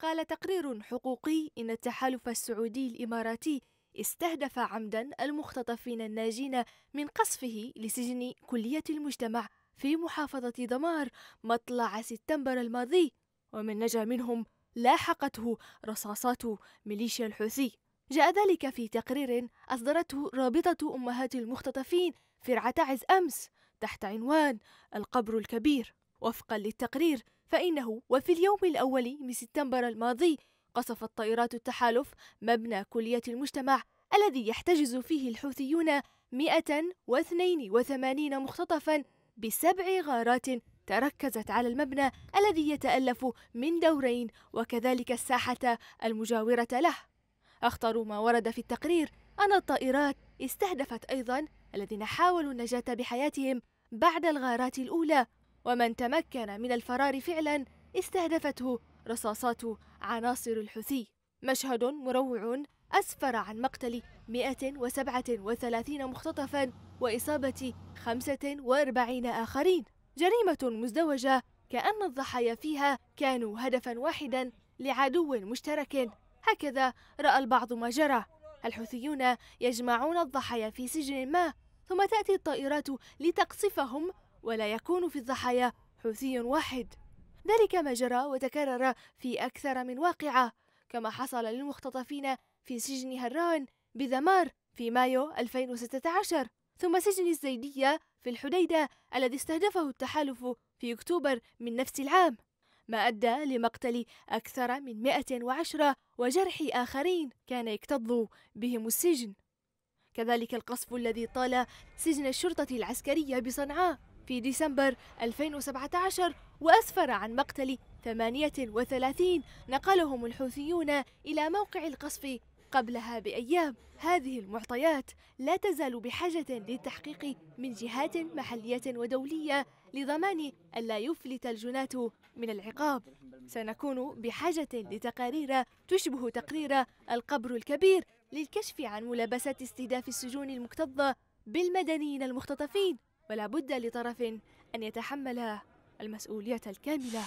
قال تقرير حقوقي إن التحالف السعودي الإماراتي استهدف عمدا المختطفين الناجين من قصفه لسجن كلية المجتمع في محافظة ضمار مطلع سبتمبر الماضي ومن نجا منهم لاحقته رصاصات ميليشيا الحوثي جاء ذلك في تقرير أصدرته رابطة أمهات المختطفين في عز أمس تحت عنوان القبر الكبير وفقا للتقرير فإنه وفي اليوم الأول من سبتمبر الماضي قصفت طائرات التحالف مبنى كلية المجتمع الذي يحتجز فيه الحوثيون 182 مختطفا بسبع غارات تركزت على المبنى الذي يتألف من دورين وكذلك الساحة المجاورة له. أخطر ما ورد في التقرير أن الطائرات استهدفت أيضا الذين حاولوا النجاة بحياتهم بعد الغارات الأولى ومن تمكن من الفرار فعلا استهدفته رصاصات عناصر الحوثي مشهد مروع أسفر عن مقتل 137 مختطفا وإصابة 45 آخرين جريمة مزدوجة كأن الضحايا فيها كانوا هدفا واحدا لعدو مشترك هكذا رأى البعض ما جرى الحوثيون يجمعون الضحايا في سجن ما ثم تأتي الطائرات لتقصفهم ولا يكون في الضحايا حوثي واحد ذلك ما جرى وتكرر في أكثر من واقعة كما حصل للمختطفين في سجن هران بذمار في مايو 2016 ثم سجن الزيدية في الحديدة الذي استهدفه التحالف في أكتوبر من نفس العام ما أدى لمقتل أكثر من 110 وجرح آخرين كان يكتظ بهم السجن كذلك القصف الذي طال سجن الشرطة العسكرية بصنعاء في ديسمبر 2017 وأسفر عن مقتل 38 نقلهم الحوثيون إلى موقع القصف قبلها بأيام هذه المعطيات لا تزال بحاجة للتحقيق من جهات محلية ودولية لضمان ألا يفلت الجنات من العقاب سنكون بحاجة لتقارير تشبه تقرير القبر الكبير للكشف عن ملابسات استهداف السجون المكتظة بالمدنيين المختطفين ولا بد لطرف أن يتحمل المسؤولية الكاملة